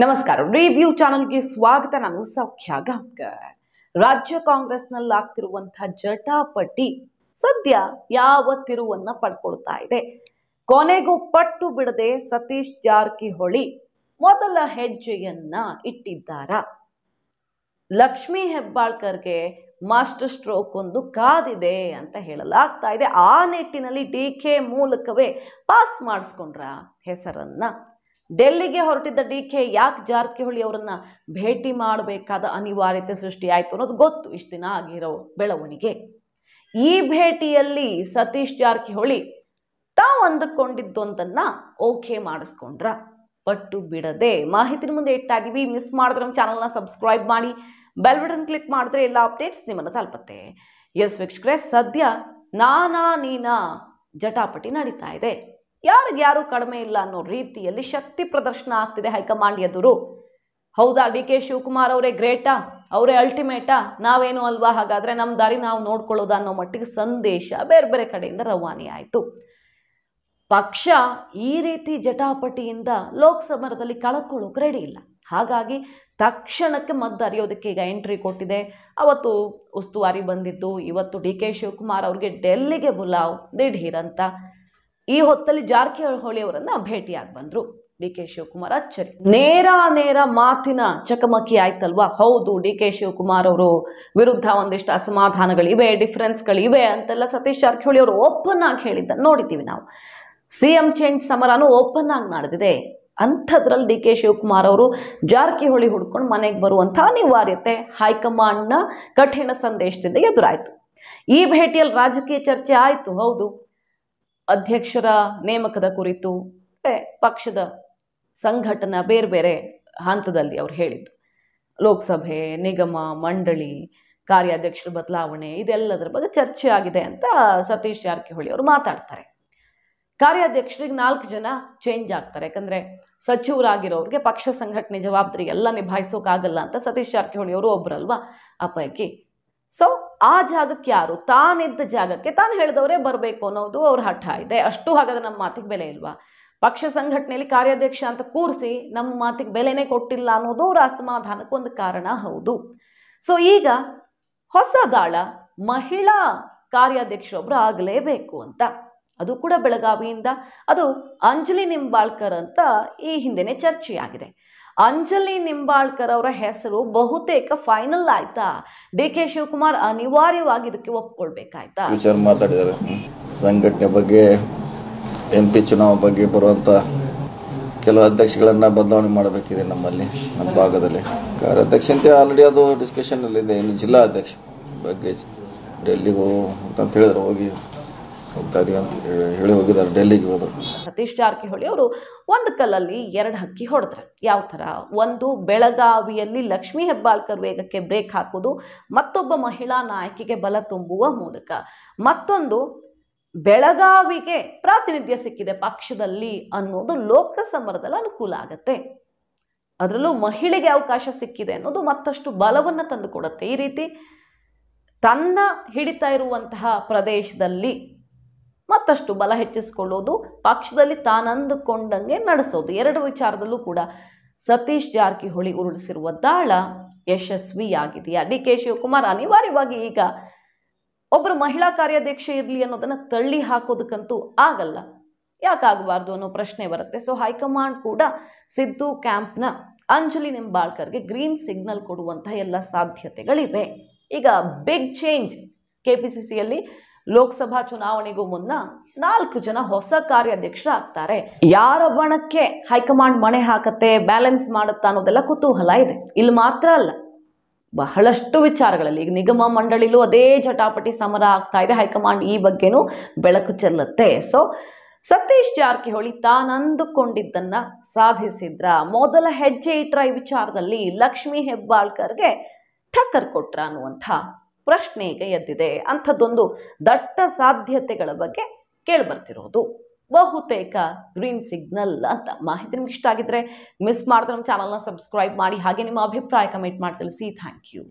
ನಮಸ್ಕಾರ ರಿವ್ಯೂ ಚಾನಲ್ಗೆ ಸ್ವಾಗತ ನಾನು ಸೌಖ್ಯ ಗಾಂಕರ್ ರಾಜ್ಯ ಕಾಂಗ್ರೆಸ್ನಲ್ಲಿ ಆಗ್ತಿರುವಂತಹ ಜಟಾಪಟಿ ಸದ್ಯ ಯಾವ ತಿರುವನ್ನ ಪಡ್ಕೊಳ್ತಾ ಇದೆ ಕೊನೆಗೂ ಪಟ್ಟು ಬಿಡದೆ ಸತೀಶ್ ಜಾರಕಿಹೊಳಿ ಮೊದಲ ಹೆಜ್ಜೆಯನ್ನ ಇಟ್ಟಿದ್ದಾರ ಲಕ್ಷ್ಮಿ ಹೆಬ್ಬಾಳ್ಕರ್ಗೆ ಮಾಸ್ಟರ್ ಸ್ಟ್ರೋಕ್ ಒಂದು ಕಾದಿದೆ ಅಂತ ಹೇಳಲಾಗ್ತಾ ಇದೆ ಆ ನಿಟ್ಟಿನಲ್ಲಿ ಡಿ ಕೆ ಮೂಲಕವೇ ಪಾಸ್ ಮಾಡಿಸ್ಕೊಂಡ್ರ ಹೆಸರನ್ನ ಡೆಲ್ಲಿಗೆ ಹೊರಟಿದ್ದ ಡಿ ಕೆ ಯಾಕೆ ಜಾರಕಿಹೊಳಿ ಅವರನ್ನು ಭೇಟಿ ಮಾಡಬೇಕಾದ ಅನಿವಾರ್ಯತೆ ಸೃಷ್ಟಿಯಾಯಿತು ಅನ್ನೋದು ಗೊತ್ತು ಇಷ್ಟು ದಿನ ಆಗಿರೋ ಬೆಳವಣಿಗೆ ಈ ಭೇಟಿಯಲ್ಲಿ ಸತೀಶ್ ಜಾರಕಿಹೊಳಿ ತಾವು ಅಂದುಕೊಂಡಿದ್ದೊಂದನ್ನು ಓಕೆ ಮಾಡಿಸ್ಕೊಂಡ್ರ ಪಟ್ಟು ಬಿಡದೆ ಮಾಹಿತಿನ ಮುಂದೆ ಇಡ್ತಾ ಮಿಸ್ ಮಾಡಿದ್ರೆ ನಮ್ಮ ಚಾನಲ್ನ ಸಬ್ಸ್ಕ್ರೈಬ್ ಮಾಡಿ ಬೆಲ್ ಬಟನ್ ಕ್ಲಿಕ್ ಮಾಡಿದ್ರೆ ಎಲ್ಲ ಅಪ್ಡೇಟ್ಸ್ ನಿಮ್ಮನ್ನು ತಲುಪತ್ತೆ ಎಸ್ ವೀಕ್ಷಕರೇ ಸದ್ಯ ನಾನಾ ನೀನಾ ಜಟಾಪಟಿ ನಡೀತಾ ಇದೆ ಯಾರಿಗೆ ಯಾರು ಕಡಿಮೆ ಇಲ್ಲ ಅನ್ನೋ ರೀತಿಯಲ್ಲಿ ಶಕ್ತಿ ಪ್ರದರ್ಶನ ಆಗ್ತಿದೆ ಹೈಕಮಾಂಡ್ ಎದುರು ಹೌದಾ ಡಿ ಕೆ ಶಿವಕುಮಾರ್ ಅವರೇ ಗ್ರೇಟಾ ಅವರೇ ಅಲ್ಟಿಮೇಟಾ ನಾವೇನು ಅಲ್ವಾ ಹಾಗಾದರೆ ನಮ್ಮ ದಾರಿ ನಾವು ನೋಡ್ಕೊಳ್ಳೋದು ಅನ್ನೋ ಮಟ್ಟಿಗೆ ಸಂದೇಶ ಬೇರೆ ಬೇರೆ ಕಡೆಯಿಂದ ರವಾನೆ ಆಯಿತು ಪಕ್ಷ ಈ ರೀತಿ ಜಟಾಪಟಿಯಿಂದ ಲೋಕಸಭಾದಲ್ಲಿ ಕಳ್ಕೊಳ್ಳೋಕೆ ರೆಡಿ ಇಲ್ಲ ಹಾಗಾಗಿ ತಕ್ಷಣಕ್ಕೆ ಮದ್ದು ಅರಿಯೋದಕ್ಕೆ ಈಗ ಎಂಟ್ರಿ ಕೊಟ್ಟಿದೆ ಅವತ್ತು ಉಸ್ತುವಾರಿ ಬಂದಿದ್ದು ಇವತ್ತು ಡಿ ಕೆ ಶಿವಕುಮಾರ್ ಅವ್ರಿಗೆ ಡೆಲ್ಲಿಗೆ ಬುಲಾವ್ ದಿಢೀರ್ ಈ ಹೊತ್ತಲ್ಲಿ ಜಾರಕಿಹೊಳಿ ಅವರನ್ನ ಭೇಟಿಯಾಗಿ ಬಂದ್ರು ಡಿ ಕೆ ಶಿವಕುಮಾರ್ ಅಚ್ಚರಿ ನೇರ ನೇರ ಮಾತಿನ ಚಕಮಕಿ ಆಯ್ತಲ್ವಾ ಹೌದು ಡಿ ಕೆ ಶಿವಕುಮಾರ್ ಅವರು ವಿರುದ್ಧ ಒಂದಿಷ್ಟು ಅಸಮಾಧಾನಗಳಿವೆ ಡಿಫ್ರೆನ್ಸ್ಗಳಿವೆ ಅಂತೆಲ್ಲ ಸತೀಶ್ ಜಾರಕಿಹೊಳಿ ಅವರು ಓಪನ್ ಆಗಿ ಹೇಳಿದ್ದನ್ನು ನೋಡಿದ್ದೀವಿ ನಾವು ಸಿ ಎಂ ಚೇಂಜ್ ಸಮರಾನು ಓಪನ್ ಆಗಿ ನಡೆದಿದೆ ಅಂಥದ್ರಲ್ಲಿ ಡಿ ಕೆ ಶಿವಕುಮಾರ್ ಅವರು ಜಾರಕಿಹೊಳಿ ಹುಡ್ಕೊಂಡು ಮನೆಗೆ ಬರುವಂತಹ ಅನಿವಾರ್ಯತೆ ಹೈಕಮಾಂಡ್ನ ಕಠಿಣ ಸಂದೇಶದಿಂದ ಎದುರಾಯಿತು ಈ ಭೇಟಿಯಲ್ಲಿ ರಾಜಕೀಯ ಚರ್ಚೆ ಆಯಿತು ಹೌದು ಅಧ್ಯಕ್ಷರ ನೇಮಕದ ಕುರಿತು ಪಕ್ಷದ ಸಂಘಟನಾ ಬೇರೆ ಬೇರೆ ಹಂತದಲ್ಲಿ ಅವ್ರು ಹೇಳಿದ್ದು ಲೋಕಸಭೆ ನಿಗಮ ಮಂಡಳಿ ಕಾರ್ಯಾಧ್ಯಕ್ಷರ ಬದಲಾವಣೆ ಇದೆಲ್ಲದರ ಬಗ್ಗೆ ಚರ್ಚೆ ಆಗಿದೆ ಅಂತ ಸತೀಶ್ ಜಾರಕಿಹೊಳಿ ಅವರು ಮಾತಾಡ್ತಾರೆ ಕಾರ್ಯಾಧ್ಯಕ್ಷರಿಗೆ ನಾಲ್ಕು ಜನ ಚೇಂಜ್ ಆಗ್ತಾರೆ ಯಾಕಂದರೆ ಸಚಿವರಾಗಿರೋರಿಗೆ ಪಕ್ಷ ಸಂಘಟನೆ ಜವಾಬ್ದಾರಿ ಎಲ್ಲ ನಿಭಾಯಿಸೋಕ್ಕಾಗಲ್ಲ ಅಂತ ಸತೀಶ್ ಜಾರಕಿಹೊಳಿ ಅವರು ಒಬ್ಬರಲ್ವ ಆ ಪೈಕಿ ಸೊ ಆ ಜಾಗಕ್ಕೆ ಯಾರು ತಾನಿದ್ದ ಜಾಗಕ್ಕೆ ತಾನು ಹೇಳಿದವರೇ ಬರಬೇಕು ಅನ್ನೋದು ಅವ್ರ ಹಠ ಇದೆ ಅಷ್ಟು ಹಾಗಾದ್ರೆ ನಮ್ಮ ಮಾತಿಗೆ ಬೆಲೆ ಇಲ್ವಾ ಪಕ್ಷ ಸಂಘಟನೆಯಲ್ಲಿ ಕಾರ್ಯಾಧ್ಯಕ್ಷ ಅಂತ ಕೂರಿಸಿ ನಮ್ಮ ಮಾತಿಗೆ ಬೆಲೆನೇ ಕೊಟ್ಟಿಲ್ಲ ಅನ್ನೋದು ಅವರ ಒಂದು ಕಾರಣ ಹೌದು ಸೊ ಈಗ ಹೊಸ ದಾಳ ಮಹಿಳಾ ಕಾರ್ಯಾಧ್ಯಕ್ಷರೊಬ್ಬರು ಆಗಲೇಬೇಕು ಅಂತ ಅದು ಕೂಡ ಬೆಳಗಾವಿಯಿಂದ ಅದು ಅಂಜಲಿ ನಿಂಬಾಳ್ಕರ್ ಅಂತ ಈ ಹಿಂದೆನೆ ಚರ್ಚೆಯಾಗಿದೆ ಅಂಜಲಿ ನಿಂಬಾಳ್ಕರ್ ಅವರ ಹೆಸರು ಬಹುತೇಕ ಫೈನಲ್ ಆಯ್ತಾ ಡಿ ಕೆ ಶಿವಕುಮಾರ್ ಅನಿವಾರ್ಯವಾಗಿ ಇದಕ್ಕೆ ಒಪ್ಕೊಳ್ಬೇಕಾಯ್ತಾ ವಿಚಾರ ಮಾತಾಡಿದ್ದಾರೆ ಸಂಘಟನೆ ಬಗ್ಗೆ ಎಂ ಪಿ ಚುನಾವಣೆ ಬಗ್ಗೆ ಬರುವಂತ ಕೆಲವು ಅಧ್ಯಕ್ಷಗಳನ್ನ ಬದಲಾವಣೆ ಮಾಡಬೇಕಿದೆ ನಮ್ಮಲ್ಲಿ ನಮ್ಮ ಭಾಗದಲ್ಲಿ ಕಾರ್ಯಾಧ್ಯಕ್ಷಂತೆ ಆಲ್ರೆಡಿ ಅದು ಅಲ್ಲಿ ಇನ್ನು ಜಿಲ್ಲಾ ಅಧ್ಯಕ್ಷ ಬಗ್ಗೆ ಡೆಲ್ಲಿಗೆ ಹೋಗು ಅಂತ ಹೇಳಿದ್ರು ಹೋಗಿ ಹೋಗ್ತಾರೆ ಹೋಗಿದ್ದಾರೆ ಡೆಲ್ಲಿಗೆ ಸತೀಶ್ ಜಾರಕಿಹೊಳಿ ಅವರು ಒಂದು ಕಲ್ಲಲ್ಲಿ ಎರಡು ಹಕ್ಕಿ ಹೊಡೆದ್ರೆ ಯಾವ ಥರ ಒಂದು ಬೆಳಗಾವಿಯಲ್ಲಿ ಲಕ್ಷ್ಮೀ ಹೆಬ್ಬಾಳ್ಕರ್ ವೇಗಕ್ಕೆ ಬ್ರೇಕ್ ಹಾಕೋದು ಮತ್ತೊಬ್ಬ ಮಹಿಳಾ ನಾಯಕಿಗೆ ಬಲ ತುಂಬುವ ಮೂಲಕ ಮತ್ತೊಂದು ಬೆಳಗಾವಿಗೆ ಪ್ರಾತಿನಿಧ್ಯ ಸಿಕ್ಕಿದೆ ಪಕ್ಷದಲ್ಲಿ ಅನ್ನೋದು ಸಮರದಲ್ಲಿ ಅನುಕೂಲ ಆಗತ್ತೆ ಅದರಲ್ಲೂ ಮಹಿಳೆಗೆ ಅವಕಾಶ ಸಿಕ್ಕಿದೆ ಅನ್ನೋದು ಮತ್ತಷ್ಟು ಬಲವನ್ನು ತಂದುಕೊಡುತ್ತೆ ಈ ರೀತಿ ತನ್ನ ಹಿಡಿತಾ ಇರುವಂತಹ ಪ್ರದೇಶದಲ್ಲಿ ಮತ್ತಷ್ಟು ಬಲ ಹೆಚ್ಚಿಸಿಕೊಳ್ಳೋದು ಪಕ್ಷದಲ್ಲಿ ತಾನಂದುಕೊಂಡಂಗೆ ನಡೆಸೋದು ಎರಡು ವಿಚಾರದಲ್ಲೂ ಕೂಡ ಸತೀಶ್ ಜಾರಕಿಹೊಳಿ ಉರುಳಿಸಿರುವ ದಾಳ ಯಶಸ್ವಿಯಾಗಿದೆಯಾ ಡಿ ಕೆ ಶಿವಕುಮಾರ್ ಅನಿವಾರ್ಯವಾಗಿ ಈಗ ಒಬ್ಬರು ಮಹಿಳಾ ಕಾರ್ಯಾಧ್ಯಕ್ಷ ಇರಲಿ ಅನ್ನೋದನ್ನು ತಳ್ಳಿ ಹಾಕೋದಕ್ಕಂತೂ ಆಗಲ್ಲ ಯಾಕಾಗಬಾರ್ದು ಅನ್ನೋ ಪ್ರಶ್ನೆ ಬರುತ್ತೆ ಸೊ ಹೈಕಮಾಂಡ್ ಕೂಡ ಸಿದ್ದು ಕ್ಯಾಂಪ್ನ ಅಂಜಲಿ ನಿಂಬಾಳ್ಕರ್ಗೆ ಗ್ರೀನ್ ಸಿಗ್ನಲ್ ಕೊಡುವಂತಹ ಎಲ್ಲ ಸಾಧ್ಯತೆಗಳಿವೆ ಈಗ big change K P C ಸಿಯಲ್ಲಿ ಲೋಕಸಭಾ ಚುನಾವಣೆಗೂ ಮುನ್ನ ನಾಲ್ಕು ಜನ ಹೊಸ ಆಗ್ತಾರೆ ಯಾರ ಬಣಕ್ಕೆ ಹೈಕಮಾಂಡ್ ಮಣೆ ಹಾಕತ್ತೆ ಬ್ಯಾಲೆನ್ಸ್ ಮಾಡುತ್ತಾ ಅನ್ನೋದೆಲ್ಲ ಕುತೂಹಲ ಇದೆ ಇಲ್ಲಿ ಮಾತ್ರ ಅಲ್ಲ ಬಹಳಷ್ಟು ವಿಚಾರಗಳಲ್ಲಿ ಈಗ ನಿಗಮ ಮಂಡಳಿಲೂ ಅದೇ ಜಟಾಪಟಿ ಸಮರ ಆಗ್ತಾ ಇದೆ ಹೈಕಮಾಂಡ್ ಈ ಬಗ್ಗೆನೂ ಬೆಳಕು ಚೆಲ್ಲತ್ತೆ ಸೊ ಸತೀಶ್ ಜಾರಕಿಹೊಳಿ ತಾನಂದುಕೊಂಡಿದ್ದನ್ನ ಸಾಧಿಸಿದ್ರ ಮೊದಲ ಹೆಜ್ಜೆ ಇಟ್ರ ಈ ವಿಚಾರದಲ್ಲಿ ಲಕ್ಷ್ಮೀ ಹೆಬ್ಬಾಳ್ಕರ್ಗೆ ಠಕ್ಕರ್ ಕೊಟ್ರ ಅನ್ನುವಂಥ ಪ್ರಶ್ನೆ ಈಗ ಎದ್ದಿದೆ ಅಂಥದ್ದೊಂದು ದಟ್ಟ ಸಾಧ್ಯತೆಗಳ ಬಗ್ಗೆ ಕೇಳಿಬರ್ತಿರೋದು ಬಹುತೇಕ ಗ್ರೀನ್ ಸಿಗ್ನಲ್ ಅಂತ ಮಾಹಿತಿ ನಿಮ್ಗೆ ಇಷ್ಟ ಆಗಿದ್ದರೆ ಮಿಸ್ ಮಾಡಿದ್ರೆ ನಮ್ಮ ಚಾನಲ್ನ ಸಬ್ಸ್ಕ್ರೈಬ್ ಮಾಡಿ ಹಾಗೆ ನಿಮ್ಮ ಅಭಿಪ್ರಾಯ ಕಮೆಂಟ್ ಮಾಡಿ ತಿಳಿಸಿ ಥ್ಯಾಂಕ್ ಯು